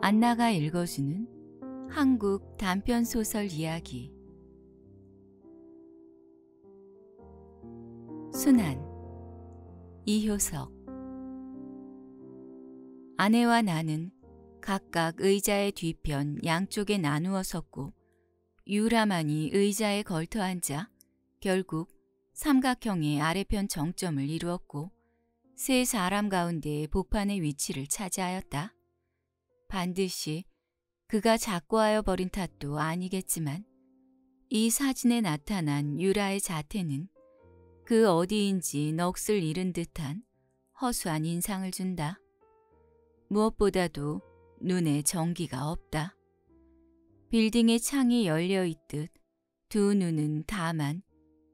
안나가 읽어주는 한국 단편소설 이야기 순한 이효석 아내와 나는 각각 의자의 뒤편 양쪽에 나누어 섰고 유라만이 의자에 걸터 앉아 결국 삼각형의 아래편 정점을 이루었고 세 사람 가운데 복판의 위치를 차지하였다. 반드시 그가 작고하여 버린 탓도 아니겠지만 이 사진에 나타난 유라의 자태는 그 어디인지 넋을 잃은 듯한 허수한 인상을 준다. 무엇보다도 눈에 전기가 없다. 빌딩의 창이 열려 있듯 두 눈은 다만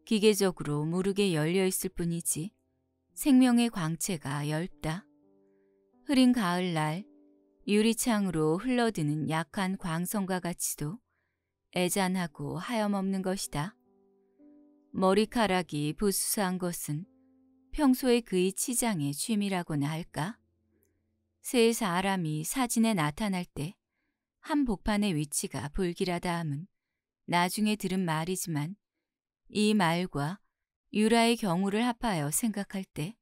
기계적으로 모르게 열려 있을 뿐이지 생명의 광채가 엷다. 흐린 가을날 유리창으로 흘러드는 약한 광선과 같이도 애잔하고 하염없는 것이다. 머리카락이 부수수한 것은 평소에 그의 치장의 취미라고나 할까? 세 사람이 사진에 나타날 때 한복판의 위치가 불길하다 함은 나중에 들은 말이지만 이 말과 유라의 경우를 합하여 생각할 때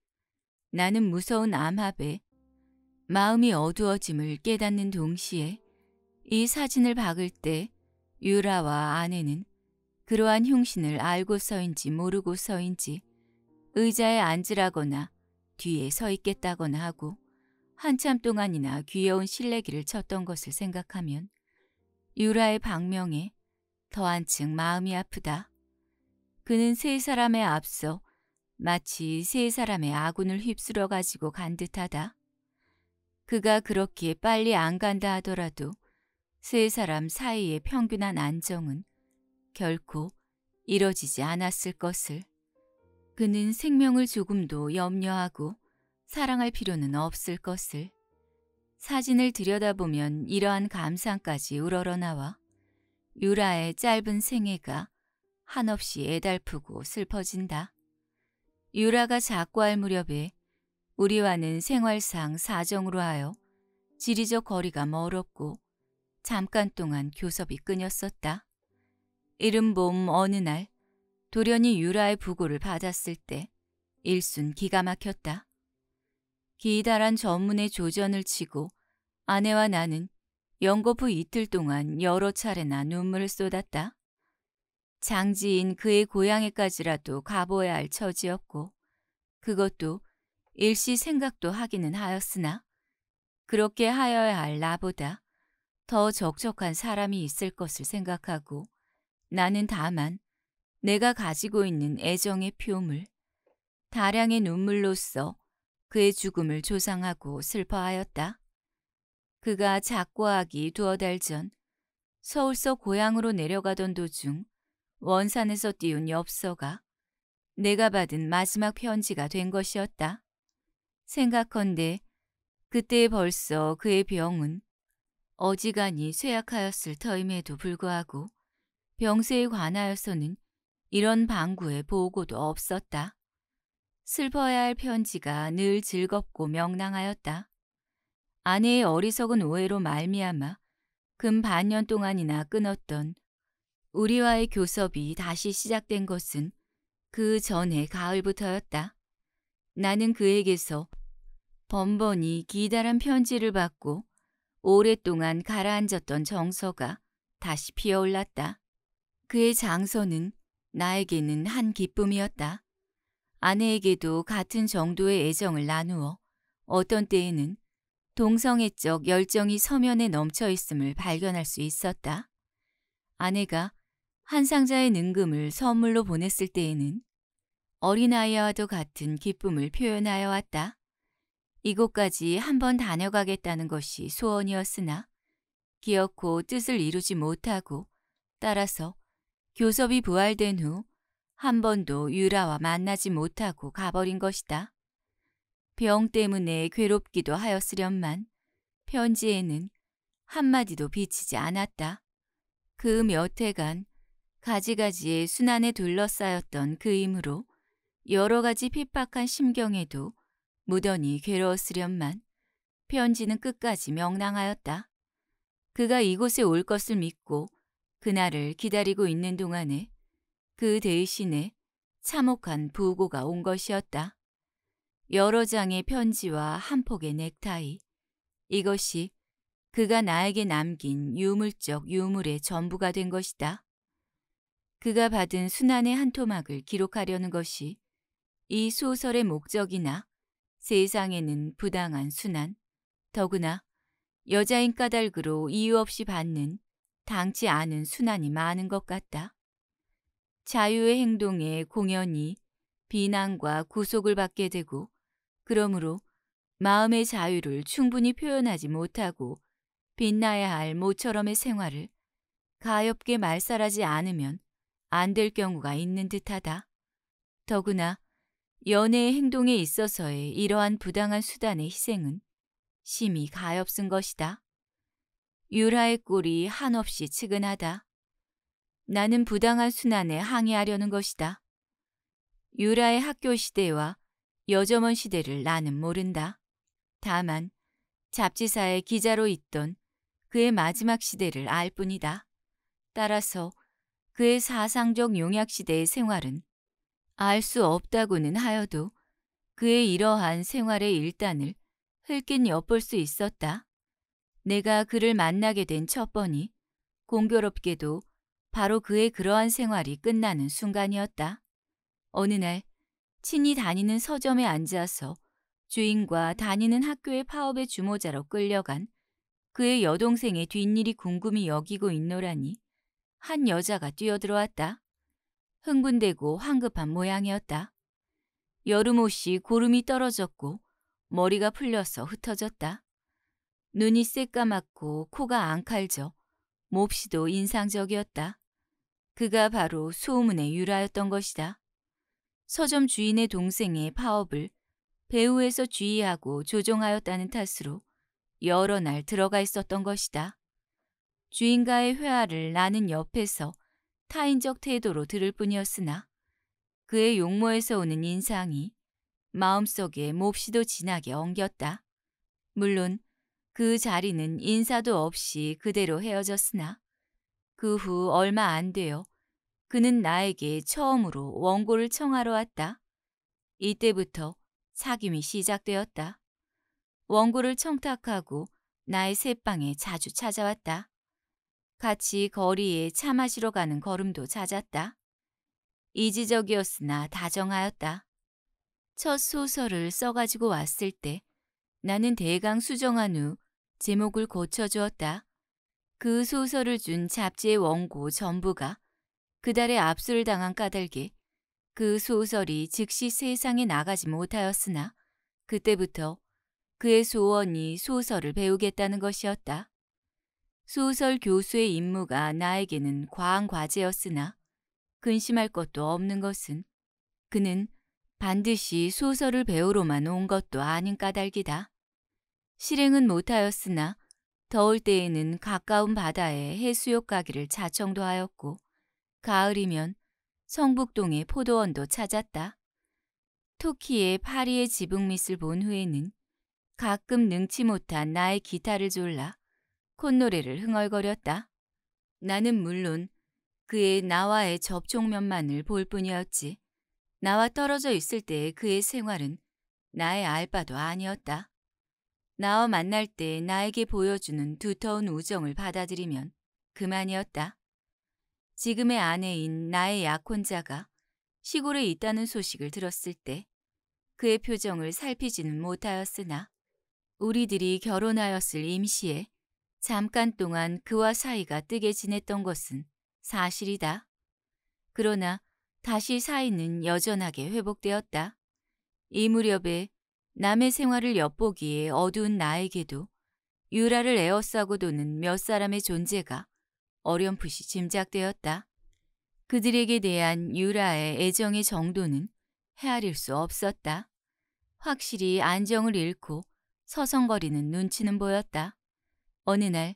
나는 무서운 암합에 마음이 어두워짐을 깨닫는 동시에 이 사진을 박을 때 유라와 아내는 그러한 흉신을 알고서인지 모르고서인지 의자에 앉으라거나 뒤에 서 있겠다거나 하고 한참 동안이나 귀여운 실내기를 쳤던 것을 생각하면 유라의 방명에 더한층 마음이 아프다. 그는 세 사람에 앞서 마치 세 사람의 아군을 휩쓸어 가지고 간 듯하다. 그가 그렇게 빨리 안 간다 하더라도 세 사람 사이의 평균한 안정은 결코 이뤄지지 않았을 것을 그는 생명을 조금도 염려하고 사랑할 필요는 없을 것을 사진을 들여다보면 이러한 감상까지 우러러나와 유라의 짧은 생애가 한없이 애달프고 슬퍼진다. 유라가 작고할 무렵에 우리와는 생활상 사정으로 하여 지리적 거리가 멀었고 잠깐 동안 교섭이 끊였었다. 이른 봄 어느 날 도련이 유라의 부고를 받았을 때 일순 기가 막혔다. 기다란 전문의 조전을 치고 아내와 나는 연거푸 이틀 동안 여러 차례나 눈물을 쏟았다. 장지인 그의 고향에까지라도 가보야 할 처지였고 그것도 일시 생각도 하기는 하였으나 그렇게 하여야 할 나보다 더 적적한 사람이 있을 것을 생각하고 나는 다만 내가 가지고 있는 애정의 표물, 다량의 눈물로써 그의 죽음을 조상하고 슬퍼하였다. 그가 작고하기 두어 달 전 서울서 고향으로 내려가던 도중 원산에서 띄운 엽서가 내가 받은 마지막 편지가 된 것이었다. 생각컨데 그때 벌써 그의 병은 어지간히 쇠약하였을 터임에도 불구하고 병세에 관하여서는 이런 방구의 보고도 없었다. 슬퍼야 할 편지가 늘 즐겁고 명랑하였다. 아내의 어리석은 오해로 말미암아 금 반년 동안이나 끊었던 우리와의 교섭이 다시 시작된 것은 그전에 가을부터였다. 나는 그에게서 번번이 기다란 편지를 받고 오랫동안 가라앉았던 정서가 다시 피어올랐다. 그의 장서는 나에게는 한 기쁨이었다. 아내에게도 같은 정도의 애정을 나누어 어떤 때에는 동성애적 열정이 서면에 넘쳐 있음을 발견할 수 있었다. 아내가 한 상자의 능금을 선물로 보냈을 때에는 어린아이와도 같은 기쁨을 표현하여 왔다. 이곳까지 한 번 다녀가겠다는 것이 소원이었으나 기어코 뜻을 이루지 못하고 따라서 교섭이 부활된 후 한 번도 유라와 만나지 못하고 가버린 것이다. 병 때문에 괴롭기도 하였으련만 편지에는 한마디도 비치지 않았다. 그 몇 해간 가지가지의 순환에 둘러싸였던 그이므로 여러 가지 핍박한 심경에도 무더니 괴로웠으련만 편지는 끝까지 명랑하였다. 그가 이곳에 올 것을 믿고 그날을 기다리고 있는 동안에 그 대신에 참혹한 부고가 온 것이었다. 여러 장의 편지와 한 폭의 넥타이. 이것이 그가 나에게 남긴 유물적 유물의 전부가 된 것이다. 그가 받은 순환의 한 토막을 기록하려는 것이 이 소설의 목적이나 세상에는 부당한 순환, 더구나 여자인 까닭으로 이유 없이 받는 당치 않은 순환이 많은 것 같다. 자유의 행동에 공연히 비난과 구속을 받게 되고 그러므로 마음의 자유를 충분히 표현하지 못하고 빛나야 할 모처럼의 생활을 가엽게 말살하지 않으면 안 될 경우가 있는 듯하다. 더구나 연애의 행동에 있어서의 이러한 부당한 수단의 희생은 심히 가엾은 것이다. 유라의 꼴이 한없이 측은하다. 나는 부당한 순환에 항의하려는 것이다. 유라의 학교 시대와 여점원 시대를 나는 모른다. 다만 잡지사의 기자로 있던 그의 마지막 시대를 알 뿐이다. 따라서 그의 사상적 용약 시대의 생활은 알수 없다고는 하여도 그의 이러한 생활의 일단을 흘낏 엿볼 수 있었다. 내가 그를 만나게 된 첫 번이 공교롭게도 바로 그의 그러한 생활이 끝나는 순간이었다. 어느 날 친히 다니는 서점에 앉아서 주인과 다니는 학교의 파업의 주모자로 끌려간 그의 여동생의 뒷일이 궁금히 여기고 있노라니 한 여자가 뛰어들어왔다. 흥분되고 황급한 모양이었다. 여름옷이 고름이 떨어졌고 머리가 풀려서 흩어졌다. 눈이 새까맣고 코가 앙칼져 몹시도 인상적이었다. 그가 바로 소문의 유라였던 것이다. 서점 주인의 동생의 파업을 배우에서 주의하고 조종하였다는 탓으로 여러 날 들어가 있었던 것이다. 주인과의 회화를 나는 옆에서 타인적 태도로 들을 뿐이었으나 그의 용모에서 오는 인상이 마음속에 몹시도 진하게 엉겼다. 물론 그 자리는 인사도 없이 그대로 헤어졌으나 그 후 얼마 안 되어 그는 나에게 처음으로 원고를 청하러 왔다. 이때부터 사귐이 시작되었다. 원고를 청탁하고 나의 새방에 자주 찾아왔다. 같이 거리에 차 마시러 가는 걸음도 잦았다. 이지적이었으나 다정하였다. 첫 소설을 써가지고 왔을 때 나는 대강 수정한 후 제목을 고쳐주었다. 그 소설을 준 잡지의 원고 전부가 그달에 압수를 당한 까닭에 그 소설이 즉시 세상에 나가지 못하였으나 그때부터 그의 소원이 소설을 배우겠다는 것이었다. 소설 교수의 임무가 나에게는 과한 과제였으나 근심할 것도 없는 것은 그는 반드시 소설을 배우러만 온 것도 아닌 까닭이다. 실행은 못하였으나 더울 때에는 가까운 바다에 해수욕 가기를 자청도 하였고 가을이면 성북동의 포도원도 찾았다. 토끼의 파리의 지붕 밑을 본 후에는 가끔 능치 못한 나의 기타를 졸라 콧노래를 흥얼거렸다. 나는 물론 그의 나와의 접촉면만을 볼 뿐이었지. 나와 떨어져 있을 때의 그의 생활은 나의 알바도 아니었다. 나와 만날 때 나에게 보여주는 두터운 우정을 받아들이면 그만이었다. 지금의 아내인 나의 약혼자가 시골에 있다는 소식을 들었을 때 그의 표정을 살피지는 못하였으나 우리들이 결혼하였을 임시에 잠깐 동안 그와 사이가 뜨게 지냈던 것은 사실이다. 그러나 다시 사이는 여전하게 회복되었다. 이 무렵에 남의 생활을 엿보기에 어두운 나에게도 유라를 에워싸고 도는 몇 사람의 존재가 어렴풋이 짐작되었다. 그들에게 대한 유라의 애정의 정도는 헤아릴 수 없었다. 확실히 안정을 잃고 서성거리는 눈치는 보였다. 어느 날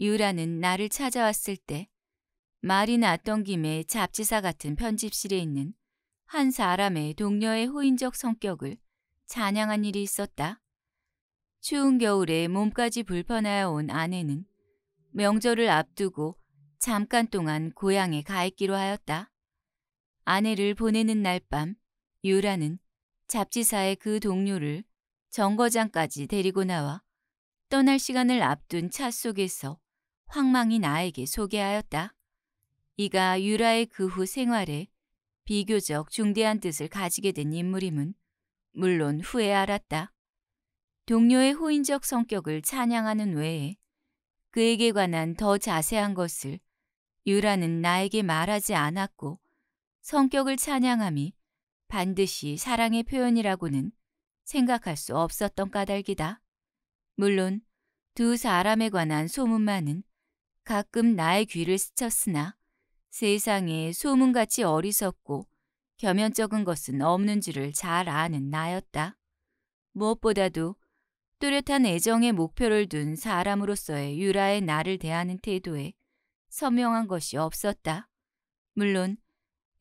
유라는 나를 찾아왔을 때 말이 났던 김에 잡지사 같은 편집실에 있는 한 사람의 동료의 호인적 성격을 찬양한 일이 있었다. 추운 겨울에 몸까지 불편하여 온 아내는 명절을 앞두고 잠깐 동안 고향에 가 있기로 하였다. 아내를 보내는 날 밤 유라는 잡지사의 그 동료를 정거장까지 데리고 나와 떠날 시간을 앞둔 차 속에서 황망이 나에게 소개하였다. 이가 유라의 그 후 생활에 비교적 중대한 뜻을 가지게 된 인물임은 물론 후에 알았다. 동료의 호인적 성격을 찬양하는 외에 그에게 관한 더 자세한 것을 유라는 나에게 말하지 않았고 성격을 찬양함이 반드시 사랑의 표현이라고는 생각할 수 없었던 까닭이다. 물론 두 사람에 관한 소문만은 가끔 나의 귀를 스쳤으나 세상에 소문같이 어리석고 겸연쩍은 것은 없는 줄을 잘 아는 나였다. 무엇보다도 뚜렷한 애정의 목표를 둔 사람으로서의 유라의 나를 대하는 태도에 선명한 것이 없었다. 물론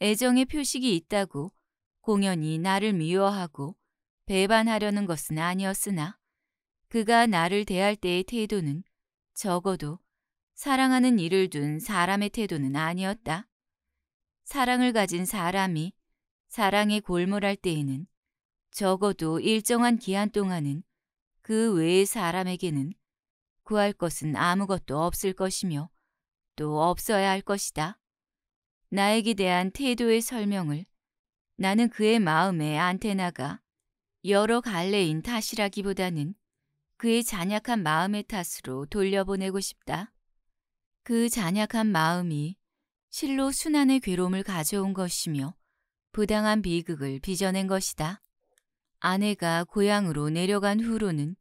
애정의 표식이 있다고 공연히 나를 미워하고 배반하려는 것은 아니었으나 그가 나를 대할 때의 태도는 적어도 사랑하는 이를 둔 사람의 태도는 아니었다. 사랑을 가진 사람이 사랑에 골몰할 때에는 적어도 일정한 기한 동안은 그 외의 사람에게는 구할 것은 아무것도 없을 것이며 또 없어야 할 것이다. 나에게 대한 태도의 설명을 나는 그의 마음의 안테나가 여러 갈래인 탓이라기보다는 그의 잔약한 마음의 탓으로 돌려보내고 싶다. 그 잔약한 마음이 실로 순환의 괴로움을 가져온 것이며 부당한 비극을 빚어낸 것이다. 아내가 고향으로 내려간 후로는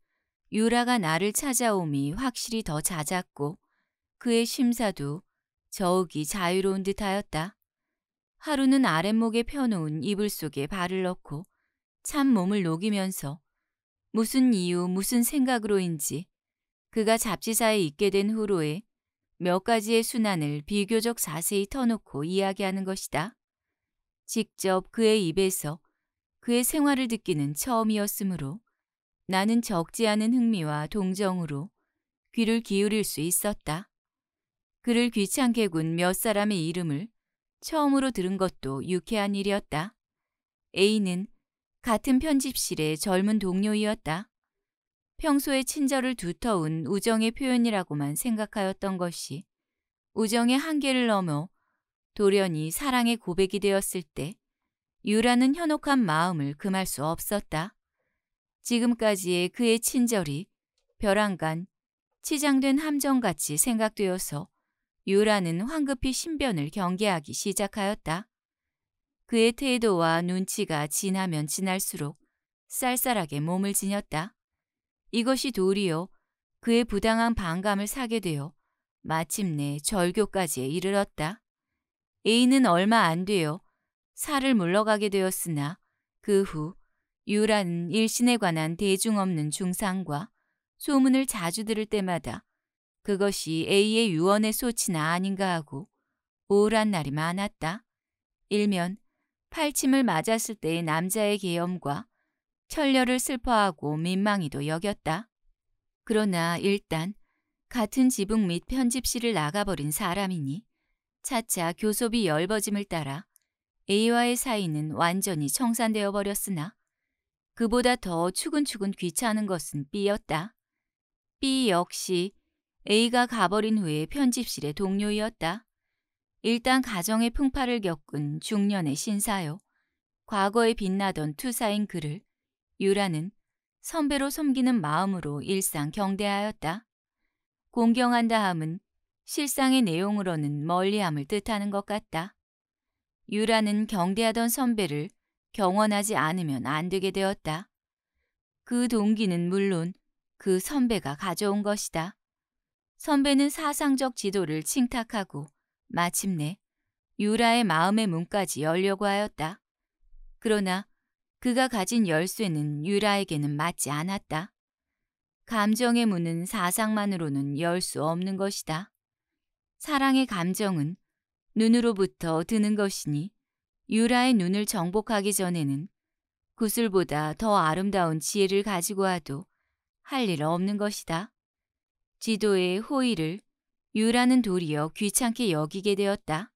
유라가 나를 찾아오이 확실히 더 잦았고 그의 심사도 저욱이 자유로운 듯 하였다. 하루는 아랫목에 펴놓은 이불 속에 발을 넣고 참몸을 녹이면서 무슨 이유, 무슨 생각으로인지 그가 잡지사에 있게 된후로에몇 가지의 순환을 비교적 자세히 터놓고 이야기하는 것이다. 직접 그의 입에서 그의 생활을 듣기는 처음이었으므로 나는 적지 않은 흥미와 동정으로 귀를 기울일 수 있었다. 그를 귀찮게 군 몇 사람의 이름을 처음으로 들은 것도 유쾌한 일이었다. A는 같은 편집실의 젊은 동료이었다. 평소에 친절을 두터운 우정의 표현이라고만 생각하였던 것이 우정의 한계를 넘어 돌연히 사랑의 고백이 되었을 때 유라는 현혹한 마음을 금할 수 없었다. 지금까지의 그의 친절이 벼랑간 치장된 함정같이 생각되어서 유라는 황급히 신변을 경계하기 시작하였다. 그의 태도와 눈치가 지나면지날수록 쌀쌀하게 몸을 지녔다. 이것이 도리요 그의 부당한 반감을 사게 되어 마침내 절교까지 이르렀다. A는 얼마 안 되어 살을 물러가게 되었으나 그 후 유라는 일신에 관한 대중 없는 중상과 소문을 자주 들을 때마다 그것이 A의 유언의 소치나 아닌가 하고 우울한 날이 많았다. 일면 팔침을 맞았을 때의 남자의 계엄과 철녀를 슬퍼하고 민망히도 여겼다. 그러나 일단 같은 지붕 및 편집실을 나가버린 사람이니 차차 교섭이 열버짐을 따라 A와의 사이는 완전히 청산되어 버렸으나 그보다 더 추근추근 귀찮은 것은 B였다. B 역시 A가 가버린 후에 편집실의 동료이었다. 일단 가정의 풍파를 겪은 중년의 신사요. 과거에 빛나던 투사인 그를 유라는 선배로 섬기는 마음으로 일상 경대하였다. 공경한다 함은 실상의 내용으로는 멀리함을 뜻하는 것 같다. 유라는 경대하던 선배를 경원하지 않으면 안 되게 되었다. 그 동기는 물론 그 선배가 가져온 것이다. 선배는 사상적 지도를 칭탁하고 마침내 유라의 마음의 문까지 열려고 하였다. 그러나 그가 가진 열쇠는 유라에게는 맞지 않았다. 감정의 문은 사상만으로는 열 수 없는 것이다. 사랑의 감정은 눈으로부터 드는 것이니 유라의 눈을 정복하기 전에는 구슬보다 더 아름다운 지혜를 가지고 와도 할 일 없는 것이다. 지도의 호의를 유라는 도리어 귀찮게 여기게 되었다.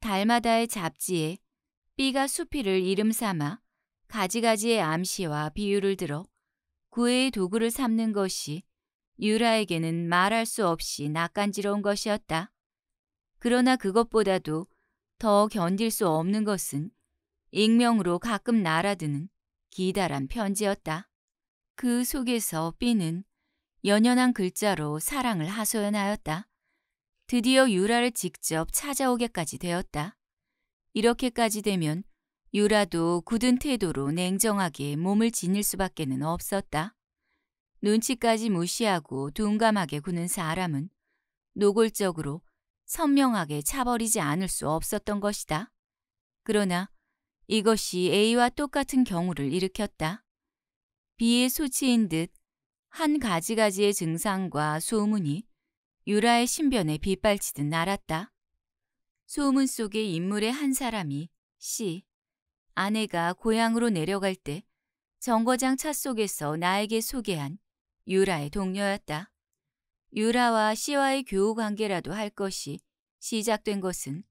달마다의 잡지에 삐가수피를 이름 삼아 가지가지의 암시와 비유를 들어 구애의 도구를 삼는 것이 유라에게는 말할 수 없이 낯간지러운 것이었다. 그러나 그것보다도 더 견딜 수 없는 것은 익명으로 가끔 날아드는 기다란 편지였다. 그 속에서 삐는 연연한 글자로 사랑을 하소연하였다. 드디어 유라를 직접 찾아오게까지 되었다. 이렇게까지 되면 유라도 굳은 태도로 냉정하게 몸을 지닐 수밖에는 없었다. 눈치까지 무시하고 둔감하게 구는 사람은 노골적으로 선명하게 차버리지 않을 수 없었던 것이다. 그러나 이것이 A와 똑같은 경우를 일으켰다. B의 수치인듯 한 가지가지의 증상과 소문이 유라의 신변에 빗발치듯 날았다. 소문 속에 인물의 한 사람이 씨, 아내가 고향으로 내려갈 때 정거장 차 속에서 나에게 소개한 유라의 동료였다. 유라와 씨와의 교우 관계라도 할 것이 시작된 것은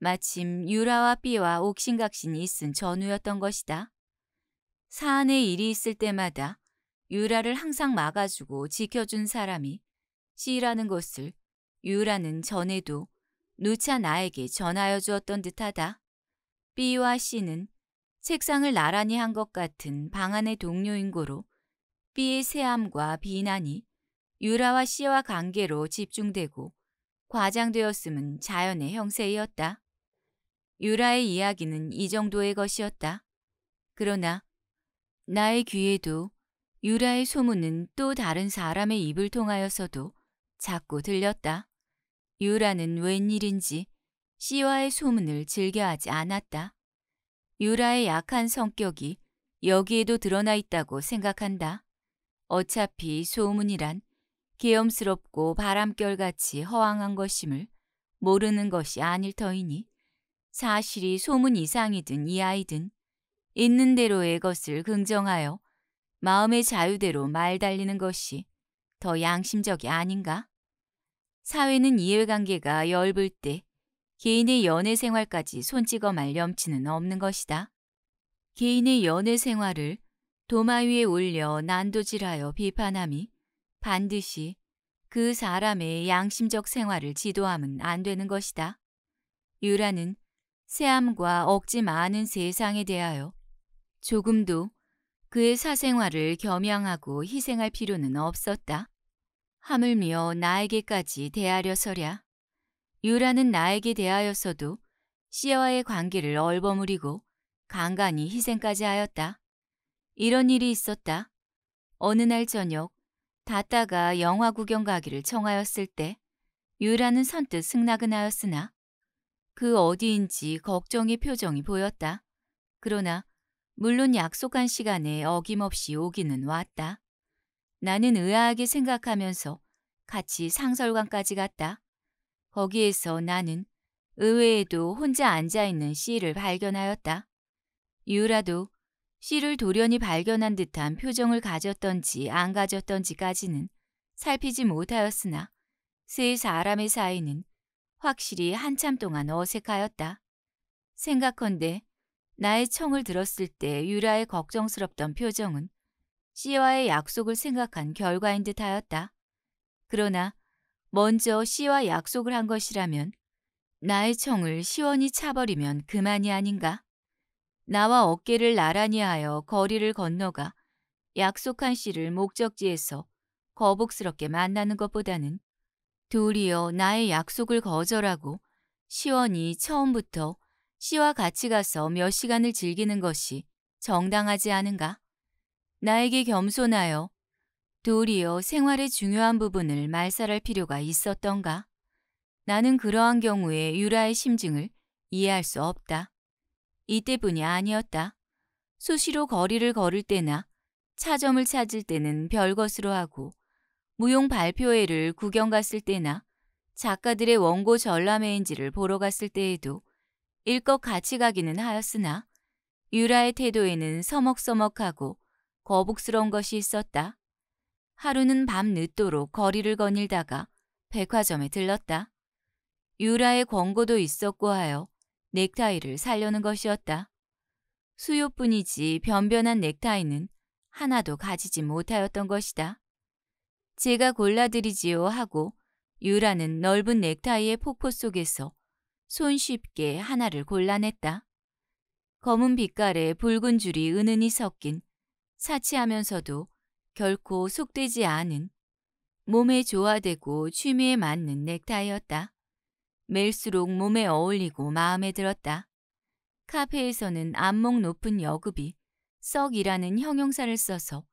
마침 유라와 삐와 옥신각신이 있은 전우였던 것이다. 사안의 일이 있을 때마다 유라를 항상 막아주고 지켜준 사람이 씨라는 것을 유라는 전에도 누차 나에게 전하여 주었던 듯하다. B와 C는 책상을 나란히 한 것 같은 방안의 동료인고로 B의 세함과 비난이 유라와 C와 관계로 집중되고 과장되었음은 자연의 형세이었다. 유라의 이야기는 이 정도의 것이었다. 그러나 나의 귀에도 유라의 소문은 또 다른 사람의 입을 통하여서도 자꾸 들렸다. 유라는 웬일인지 씨와의 소문을 즐겨하지 않았다. 유라의 약한 성격이 여기에도 드러나 있다고 생각한다. 어차피 소문이란 개엄스럽고 바람결같이 허황한 것임을 모르는 것이 아닐 터이니 사실이 소문 이상이든 이하이든 있는 대로의 것을 긍정하여 마음의 자유대로 말 달리는 것이 더 양심적이 아닌가? 사회는 이해관계가 엷을때 개인의 연애 생활까지 손찍어 말 염치는 없는 것이다. 개인의 연애 생활을 도마 위에 올려 난도질하여 비판함이 반드시 그 사람의 양심적 생활을 지도함은 안 되는 것이다. 유라는 새함과 억지 많은 세상에 대하여 조금도 그의 사생활을 겸양하고 희생할 필요는 없었다. 하물며 나에게까지 대하려서랴. 유라는 나에게 대하여서도시와의 관계를 얼버무리고 간간히 희생까지 하였다. 이런 일이 있었다. 어느 날 저녁 다따가 영화 구경 가기를 청하였을 때 유라는 선뜻 승낙은 하였으나 그 어디인지 걱정의 표정이 보였다. 그러나 물론 약속한 시간에 어김없이 오기는 왔다. 나는 의아하게 생각하면서 같이 상설관까지 갔다. 거기에서 나는 의외에도 혼자 앉아있는 씨를 발견하였다. 유라도 씨를 돌연히 발견한 듯한 표정을 가졌던지 안 가졌던지까지는 살피지 못하였으나 세 사람의 사이는 확실히 한참 동안 어색하였다. 생각컨대 나의 청을 들었을 때 유라의 걱정스럽던 표정은 씨와의 약속을 생각한 결과인 듯하였다. 그러나 먼저 씨와 약속을 한 것이라면 나의 청을 시원히 차버리면 그만이 아닌가? 나와 어깨를 나란히 하여 거리를 건너가 약속한 씨를 목적지에서 거북스럽게 만나는 것보다는 도리어 나의 약속을 거절하고 시원히 처음부터 시와 같이 가서 몇 시간을 즐기는 것이 정당하지 않은가? 나에게 겸손하여 도리어 생활의 중요한 부분을 말살할 필요가 있었던가? 나는 그러한 경우에 유라의 심증을 이해할 수 없다. 이때뿐이 아니었다. 수시로 거리를 걸을 때나 차점을 찾을 때는 별것으로 하고 무용 발표회를 구경 갔을 때나 작가들의 원고 전람회인지를 보러 갔을 때에도 일껏 같이 가기는 하였으나 유라의 태도에는 서먹서먹하고 거북스러운 것이 있었다. 하루는 밤 늦도록 거리를 거닐다가 백화점에 들렀다. 유라의 권고도 있었고 하여 넥타이를 살려는 것이었다. 수요뿐이지 변변한 넥타이는 하나도 가지지 못하였던 것이다. 제가 골라드리지요 하고 유라는 넓은 넥타이의 폭포 속에서 손쉽게 하나를 골라냈다. 검은 빛깔에 붉은 줄이 은은히 섞인 사치하면서도 결코 속되지 않은 몸에 조화되고 취미에 맞는 넥타이였다. 멜수록 몸에 어울리고 마음에 들었다. 카페에서는 안목 높은 여급이 썩이라는 형용사를 써서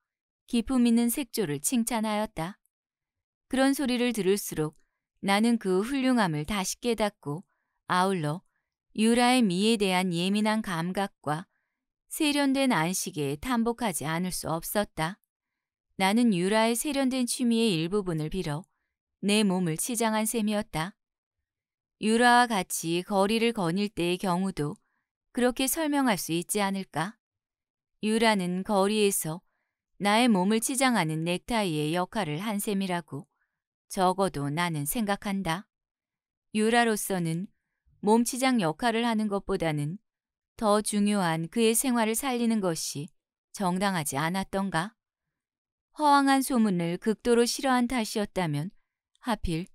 기품 있는 색조를 칭찬하였다. 그런 소리를 들을수록 나는 그 훌륭함을 다시 깨닫고 아울러 유라의 미에 대한 예민한 감각과 세련된 안식에 탐복하지 않을 수 없었다. 나는 유라의 세련된 취미의 일부분을 빌어 내 몸을 치장한 셈이었다. 유라와 같이 거리를 거닐 때의 경우도 그렇게 설명할 수 있지 않을까? 유라는 거리에서 나의 몸을 치장하는 넥타이의 역할을 한 셈이라고 적어도 나는 생각한다. 유라로서는 몸치장 역할을 하는 것보다는 더 중요한 그의 생활을 살리는 것이 정당하지 않았던가? 허황한 소문을 극도로 싫어한 탓이었다면 하필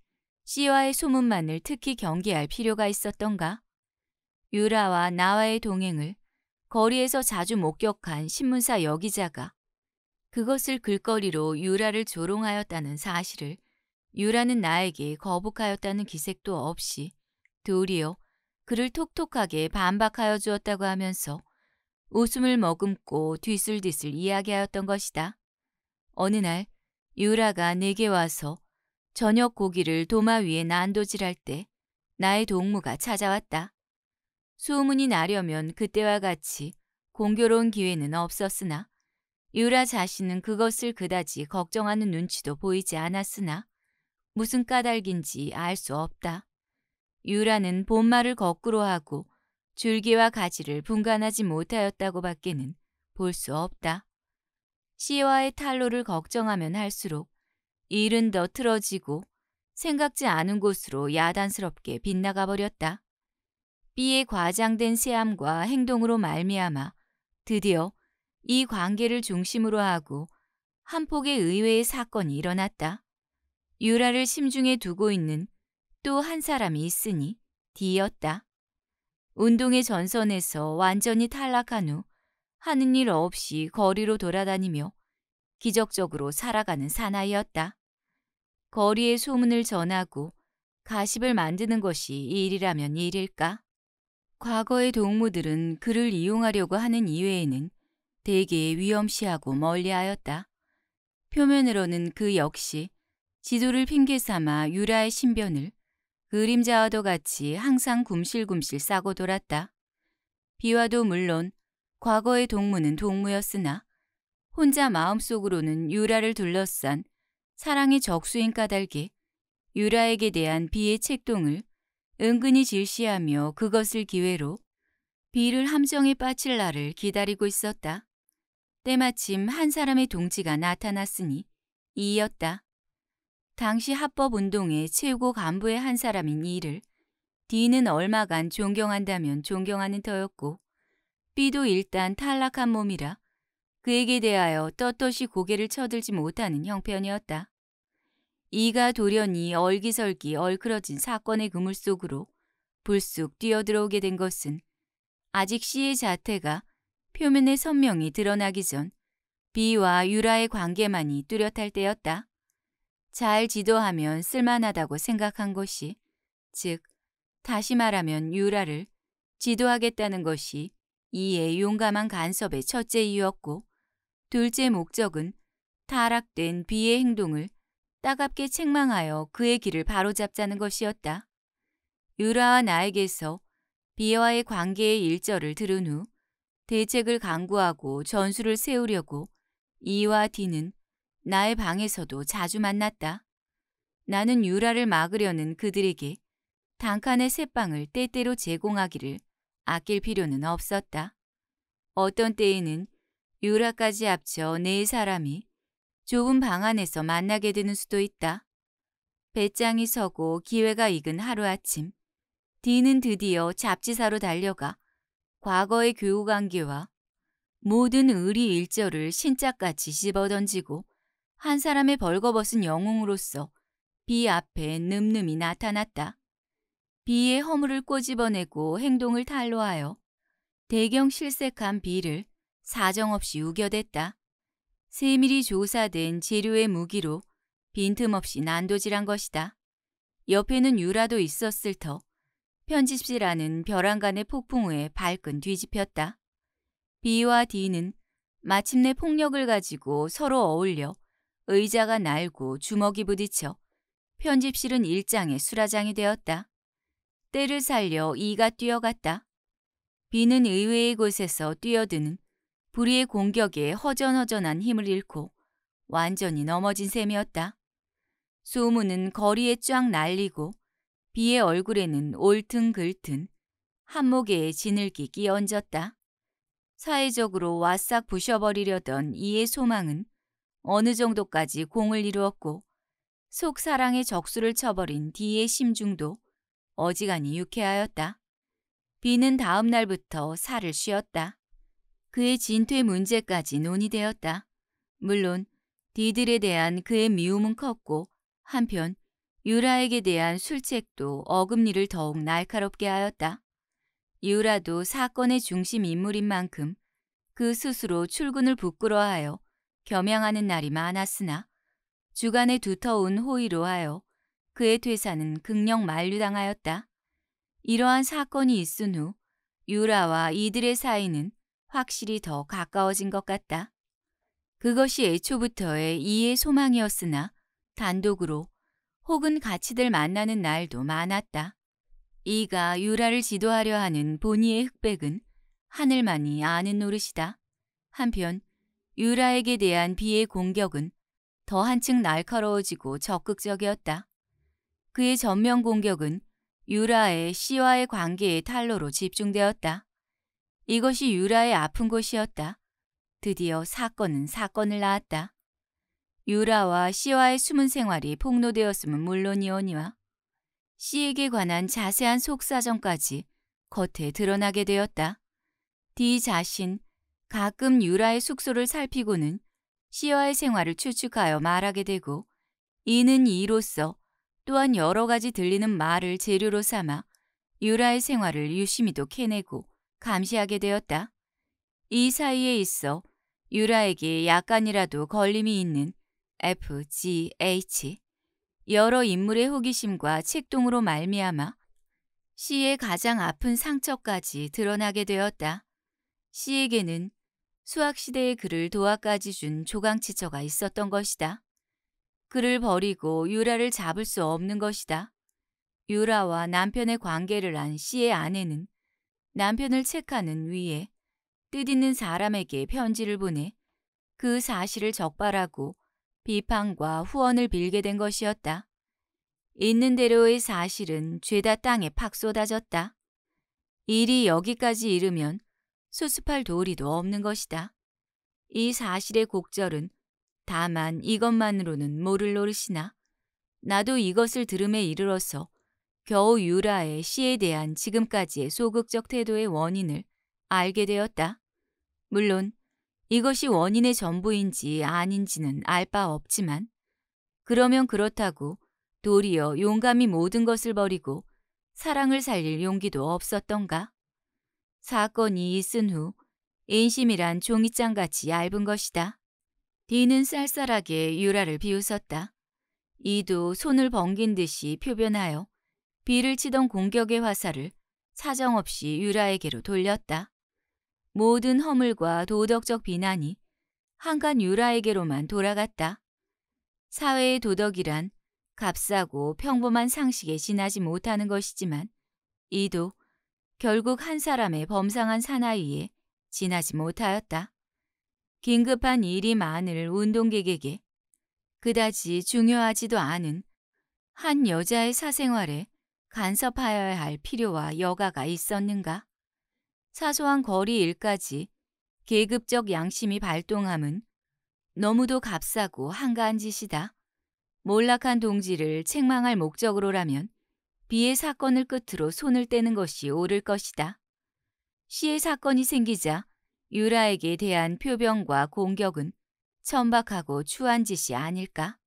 씨와의 소문만을 특히 경계할 필요가 있었던가? 유라와 나와의 동행을 거리에서 자주 목격한 신문사 여기자가 그것을 글거리로 유라를 조롱하였다는 사실을 유라는 나에게 거북하였다는 기색도 없이 도리어 그를 톡톡하게 반박하여 주었다고 하면서 웃음을 머금고 뒤슬뒤슬 이야기하였던 것이다. 어느 날 유라가 내게 와서 저녁 고기를 도마 위에 난도질할 때 나의 동무가 찾아왔다. 수문이 나려면 그때와 같이 공교로운 기회는 없었으나 유라 자신은 그것을 그다지 걱정하는 눈치도 보이지 않았으나 무슨 까닭인지 알 수 없다. 유라는 본말을 거꾸로 하고 줄기와 가지를 분간하지 못하였다고 밖에는 볼 수 없다. 시와의 탈로를 걱정하면 할수록 일은 더 틀어지고 생각지 않은 곳으로 야단스럽게 빗나가 버렸다. B의 과장된 세암과 행동으로 말미암아 드디어 이 관계를 중심으로 하고 한 폭의 의외의 사건이 일어났다. 유라를 심중에 두고 있는 또한 사람이 있으니 D였다. 운동의 전선에서 완전히 탈락한 후 하는 일 없이 거리로 돌아다니며 기적적으로 살아가는 사나이였다. 거리의 소문을 전하고 가십을 만드는 것이 일이라면 일일까? 과거의 동무들은 그를 이용하려고 하는 이외에는 대개 위험시하고 멀리하였다. 표면으로는 그 역시 지도를 핑계삼아 유라의 신변을 그림자와도 같이 항상 굼실굼실 싸고 돌았다. 비와도 물론 과거의 동무는 동무였으나 혼자 마음속으로는 유라를 둘러싼 사랑의 적수인 까닭에 유라에게 대한 비의 책동을 은근히 질시하며 그것을 기회로 비를 함정에 빠칠 날을 기다리고 있었다. 때마침 한 사람의 동지가 나타났으니 이였다. 당시 합법운동의 최고 간부의 한 사람인 이를 D는 얼마간 존경한다면 존경하는 터였고 B도 일단 탈락한 몸이라 그에게 대하여 떳떳이 고개를 쳐들지 못하는 형편이었다. 이가 돌연히 얼기설기 얼그러진 사건의 그물 속으로 불쑥 뛰어들어오게 된 것은 아직 C의 자태가 표면에 선명히 드러나기 전 B와 유라의 관계만이 뚜렷할 때였다. 잘 지도하면 쓸만하다고 생각한 것이, 즉 다시 말하면 유라를 지도하겠다는 것이 이의 용감한 간섭의 첫째 이유였고 둘째 목적은 타락된 비의 행동을 따갑게 책망하여 그의 길을 바로잡자는 것이었다. 유라와 나에게서 비와의 관계의 일절을 들은 후 대책을 강구하고 전술을 세우려고 이와디는 나의 방에서도 자주 만났다. 나는 유라를 막으려는 그들에게 단칸의 새빵을 때때로 제공하기를 아낄 필요는 없었다. 어떤 때에는 유라까지 합쳐 네 사람이 좁은 방 안에서 만나게 되는 수도 있다. 배짱이 서고 기회가 익은 하루아침, 디는 드디어 잡지사로 달려가 과거의 교우관계와 모든 의리 일절을 신짝까지 집어던지고 한 사람의 벌거벗은 영웅으로서 비 앞에 늠름이 나타났다. 비의 허물을 꼬집어내고 행동을 탈로하여 대경 실색한 비를 사정없이 우겨댔다. 세밀히 조사된 재료의 무기로 빈틈없이 난도질한 것이다. 옆에는 유라도 있었을 터 편집실하는 벼랑간의 폭풍우에 발끈 뒤집혔다. 비와디는 마침내 폭력을 가지고 서로 어울려 의자가 날고 주먹이 부딪혀 편집실은 일장의 수라장이 되었다. 때를 살려 이가 뛰어갔다. 비는 의외의 곳에서 뛰어드는 불의의 공격에 허전허전한 힘을 잃고 완전히 넘어진 셈이었다. 소문은 거리에 쫙 날리고 비의 얼굴에는 옳든글든 한목에 지늘기 끼얹었다. 사회적으로 와싹 부셔버리려던 이의 소망은 어느 정도까지 공을 이루었고 속사랑의 적수를 쳐버린 D의 심중도 어지간히 유쾌하였다. B는 다음 날부터 살을 쉬었다. 그의 진퇴 문제까지 논의되었다. 물론 D들에 대한 그의 미움은 컸고 한편 유라에게 대한 술책도 어금니를 더욱 날카롭게 하였다. 유라도 사건의 중심 인물인 만큼 그 스스로 출근을 부끄러워하여 겸양하는 날이 많았으나 주간에 두터운 호의로 하여 그의 퇴사는 극령 만류당하였다. 이러한 사건이 있은 후 유라와 이들의 사이는 확실히 더 가까워진 것 같다. 그것이 애초부터의 이의 소망이었으나 단독으로 혹은 가치들 만나는 날도 많았다. 이가 유라를 지도하려 하는 본의의 흑백은 하늘만이 아는 노릇이다. 한편 유라에게 대한 비의 공격은 더 한층 날카로워지고 적극적이었다. 그의 전면 공격은 유라의 씨와의 관계의 탈로로 집중되었다. 이것이 유라의 아픈 곳이었다. 드디어 사건은 사건을 낳았다. 유라와 씨와의 숨은 생활이 폭로되었음은 물론이오니와 씨에게 관한 자세한 속사정까지 겉에 드러나게 되었다. 디 자신 가끔 유라의 숙소를 살피고는 시어의 생활을 추측하여 말하게 되고 이는 이로써 또한 여러 가지 들리는 말을 재료로 삼아 유라의 생활을 유심히도 캐내고 감시하게 되었다. 이 사이에 있어 유라에게 약간이라도 걸림이 있는 FGH 여러 인물의 호기심과 책동으로 말미암아 C의 가장 아픈 상처까지 드러나게 되었다. C에게는 수학시대의 그를 도와까지준 조강치처가 있었던 것이다. 그를 버리고 유라를 잡을 수 없는 것이다. 유라와 남편의 관계를 안 씨의 아내는 남편을 체크하는 위에 뜻있는 사람에게 편지를 보내 그 사실을 적발하고 비판과 후원을 빌게 된 것이었다. 있는 대로의 사실은 죄다 땅에 팍 쏟아졌다. 일이 여기까지 이르면 수습할 도리도 없는 것이다. 이 사실의 곡절은 다만 이것만으로는 모를 노릇이나 나도 이것을 들음에 이르러서 겨우 유라의 시에 대한 지금까지의 소극적 태도의 원인을 알게 되었다. 물론 이것이 원인의 전부인지 아닌지는 알 바 없지만 그러면 그렇다고 도리어 용감히 모든 것을 버리고 사랑을 살릴 용기도 없었던가? 사건이 있은 후 인심이란 종이장같이 얇은 것이다. 디는 쌀쌀하게 유라를 비웃었다. 이도 손을 벙긴 듯이 표변하여 비를 치던 공격의 화살을 사정없이 유라에게로 돌렸다. 모든 허물과 도덕적 비난이 한간 유라에게로만 돌아갔다. 사회의 도덕이란 값싸고 평범한 상식에 지나지 못하는 것이지만 이도 결국 한 사람의 범상한 사나이에 지나지 못하였다. 긴급한 일이 많을 운동객에게 그다지 중요하지도 않은 한 여자의 사생활에 간섭하여야 할 필요와 여가가 있었는가? 사소한 거리 일까지 계급적 양심이 발동함은 너무도 값싸고 한가한 짓이다. 몰락한 동지를 책망할 목적으로라면 B의 사건을 끝으로 손을 떼는 것이 옳을 것이다. C의 사건이 생기자 유라에게 대한 표병과 공격은 천박하고 추한 짓이 아닐까?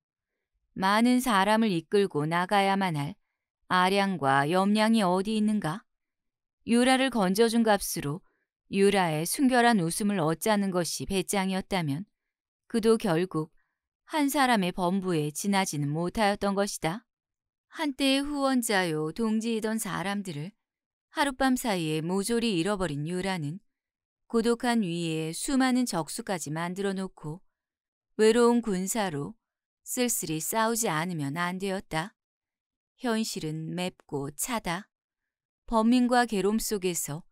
많은 사람을 이끌고 나가야만 할 아량과 염량이 어디 있는가? 유라를 건져준 값으로 유라의 순결한 웃음을 얻자는 것이 배짱이었다면 그도 결국 한 사람의 범부에 지나지는 못하였던 것이다. 한때의 후원자요 동지이던 사람들을 하룻밤 사이에 모조리 잃어버린 유라는 고독한 위에 수많은 적수까지 만들어 놓고 외로운 군사로 쓸쓸히 싸우지 않으면 안 되었다. 현실은 맵고 차다. 범민과 괴롬 속에서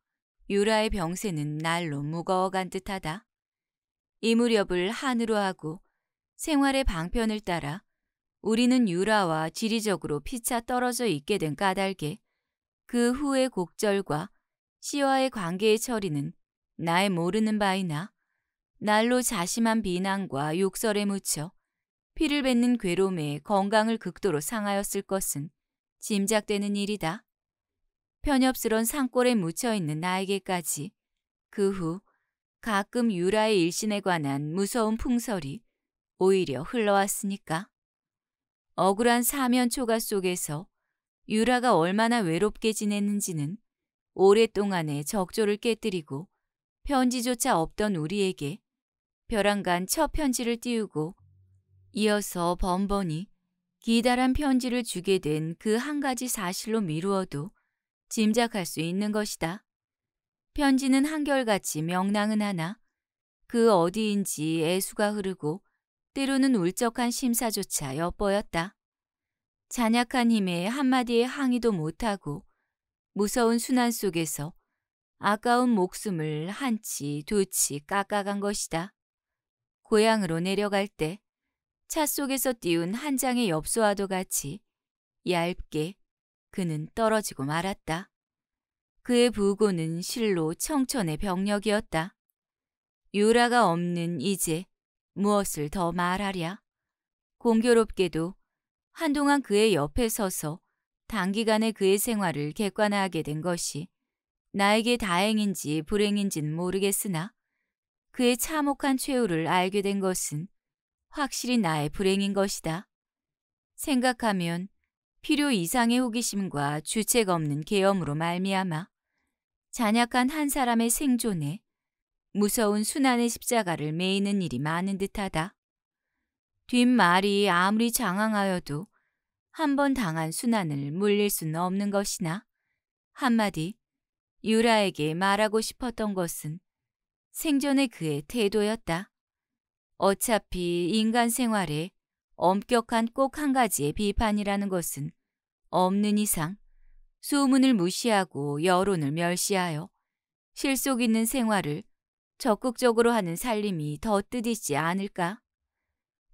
유라의 병세는 날로 무거워간 듯하다. 이 무렵을 한으로 하고 생활의 방편을 따라 우리는 유라와 지리적으로 피차 떨어져 있게 된 까닭에 그 후의 곡절과 시와의 관계의 처리는 나의 모르는 바이나 날로 자심한 비난과 욕설에 묻혀 피를 뱉는 괴로움에 건강을 극도로 상하였을 것은 짐작되는 일이다. 편협스런 산골에 묻혀있는 나에게까지 그 후 가끔 유라의 일신에 관한 무서운 풍설이 오히려 흘러왔으니까. 억울한 사면 초가 속에서 유라가 얼마나 외롭게 지냈는지는 오랫동안의 적조를 깨뜨리고 편지조차 없던 우리에게 벼랑간 첫 편지를 띄우고 이어서 번번이 기다란 편지를 주게 된 그 한 가지 사실로 미루어도 짐작할 수 있는 것이다. 편지는 한결같이 명랑은 하나 그 어디인지 애수가 흐르고 때로는 울적한 심사조차 엿보였다. 잔약한 힘에 한마디의 항의도 못하고 무서운 순환 속에서 아까운 목숨을 한치 두치 깎아간 것이다. 고향으로 내려갈 때 차 속에서 띄운 한 장의 엽서와도 같이 얇게 그는 떨어지고 말았다. 그의 부고는 실로 청천의 병력이었다. 유라가 없는 이제 무엇을 더 말하랴? 공교롭게도 한동안 그의 옆에 서서 단기간에 그의 생활을 객관화하게 된 것이 나에게 다행인지 불행인지는 모르겠으나 그의 참혹한 최후를 알게 된 것은 확실히 나의 불행인 것이다. 생각하면 필요 이상의 호기심과 주책 없는 계엄으로 말미암아 잔약한 한 사람의 생존에 무서운 순환의 십자가를 메이는 일이 많은 듯하다. 뒷말이 아무리 장황하여도 한 번 당한 순환을 물릴 수는 없는 것이나 한마디 유라에게 말하고 싶었던 것은 생전의 그의 태도였다. 어차피 인간 생활에 엄격한 꼭 한 가지의 비판이라는 것은 없는 이상 소문을 무시하고 여론을 멸시하여 실속 있는 생활을 적극적으로 하는 살림이 더뜻이지 않을까?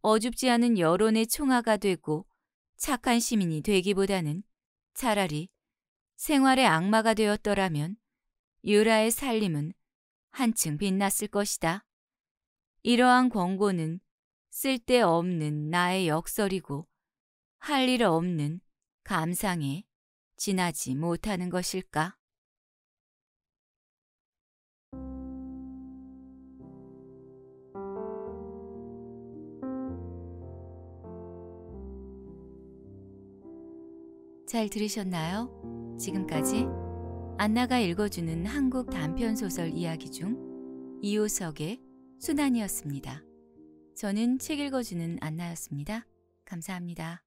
어줍지 않은 여론의 총화가 되고 착한 시민이 되기보다는 차라리 생활의 악마가 되었더라면 유라의 살림은 한층 빛났을 것이다. 이러한 권고는 쓸데없는 나의 역설이고 할일 없는 감상에 지나지 못하는 것일까? 잘 들으셨나요? 지금까지 안나가 읽어주는 한국 단편 소설 이야기 중 이호석의 순환이었습니다. 저는 책 읽어주는 안나였습니다. 감사합니다.